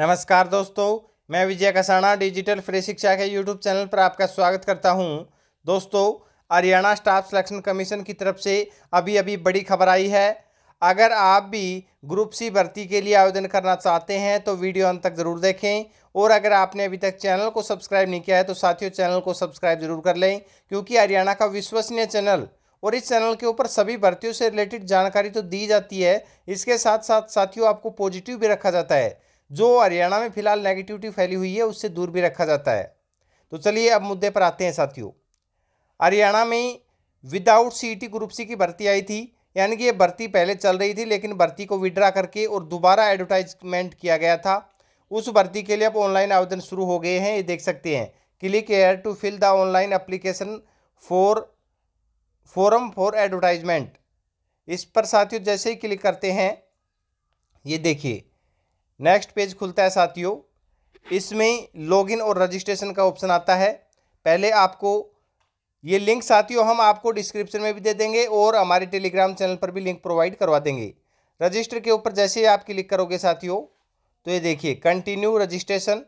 नमस्कार दोस्तों मैं विजय कसाना डिजिटल फ्री शिक्षा के यूट्यूब चैनल पर आपका स्वागत करता हूं दोस्तों हरियाणा स्टाफ सिलेक्शन कमीशन की तरफ से अभी अभी बड़ी खबर आई है अगर आप भी ग्रुप सी भर्ती के लिए आवेदन करना चाहते हैं तो वीडियो अंत तक ज़रूर देखें और अगर आपने अभी तक चैनल को सब्सक्राइब नहीं किया है तो साथियों चैनल को सब्सक्राइब जरूर कर लें क्योंकि हरियाणा का विश्वसनीय चैनल और इस चैनल के ऊपर सभी भर्तियों से रिलेटेड जानकारी तो दी जाती है इसके साथ साथ साथियों आपको पॉजिटिव भी रखा जाता है जो हरियाणा में फिलहाल नेगेटिविटी फैली हुई है उससे दूर भी रखा जाता है तो चलिए अब मुद्दे पर आते हैं साथियों हरियाणा में विदाउट सीईटी ग्रुप सी की भर्ती आई थी यानी कि ये भर्ती पहले चल रही थी लेकिन भर्ती को विड्रा करके और दोबारा एडवर्टाइजमेंट किया गया था उस भर्ती के लिए अब ऑनलाइन आवेदन शुरू हो गए हैं ये देख सकते हैं click here to fill the online application for form for advertisement इस पर साथियों जैसे ही क्लिक करते हैं ये देखिए नेक्स्ट पेज खुलता है साथियों इसमें लॉगिन और रजिस्ट्रेशन का ऑप्शन आता है पहले आपको ये लिंक साथियों हम आपको डिस्क्रिप्शन में भी दे देंगे और हमारे टेलीग्राम चैनल पर भी लिंक प्रोवाइड करवा देंगे रजिस्टर के ऊपर जैसे ही आप क्लिक करोगे साथियों तो ये देखिए कंटिन्यू रजिस्ट्रेशन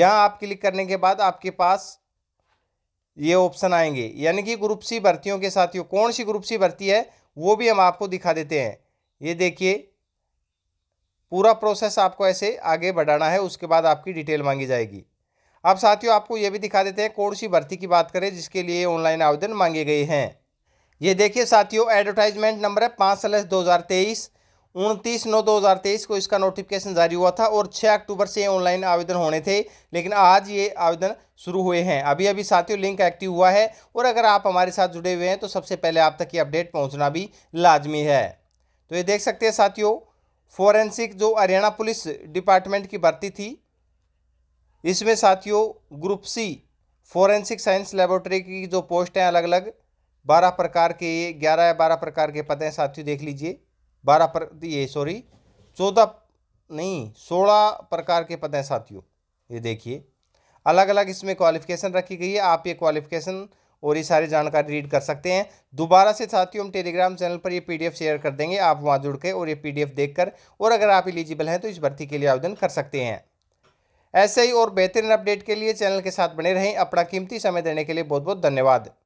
यहाँ आप क्लिक करने के बाद आपके पास ये ऑप्शन आएंगे यानी कि ग्रुप सी भर्तियों के साथियों कौन सी ग्रुप सी भर्ती है वो भी हम आपको दिखा देते हैं ये देखिए पूरा प्रोसेस आपको ऐसे आगे बढ़ाना है उसके बाद आपकी डिटेल मांगी जाएगी अब साथियों आपको ये भी दिखा देते हैं कौन सी भर्ती की बात करें जिसके लिए ऑनलाइन आवेदन मांगे गए हैं ये देखिए साथियों एडवर्टाइजमेंट नंबर है पाँच सलस दो हज़ार तेईस उनतीस नौ दो हज़ार तेईस को इसका नोटिफिकेशन जारी हुआ था और छः अक्टूबर से ऑनलाइन आवेदन होने थे लेकिन आज ये आवेदन शुरू हुए हैं अभी अभी साथियों लिंक एक्टिव हुआ है और अगर आप हमारे साथ जुड़े हुए हैं तो सबसे पहले आप तक ये अपडेट पहुँचना भी लाजमी है तो ये देख सकते हैं साथियों फोरेंसिक जो हरियाणा पुलिस डिपार्टमेंट की भर्ती थी इसमें साथियों group C forensic science laboratory की जो पोस्ट हैं अलग अलग बारह प्रकार के ये ग्यारह या बारह प्रकार के पद हैं साथियों देख लीजिए बारह पर ये सॉरी चौदह नहीं सोलह प्रकार के पद हैं साथियों ये देखिए अलग अलग इसमें क्वालिफिकेशन रखी गई है आप ये क्वालिफिकेशन और ये सारी जानकारी रीड कर सकते हैं दोबारा से साथियों हम टेलीग्राम चैनल पर ये पीडीएफ शेयर कर देंगे आप वहाँ जुड़ के और ये पीडीएफ देखकर और अगर आप एलिजिबल हैं तो इस भर्ती के लिए आवेदन कर सकते हैं ऐसे ही और बेहतरीन अपडेट के लिए चैनल के साथ बने रहें अपना कीमती समय देने के लिए बहुत बहुत धन्यवाद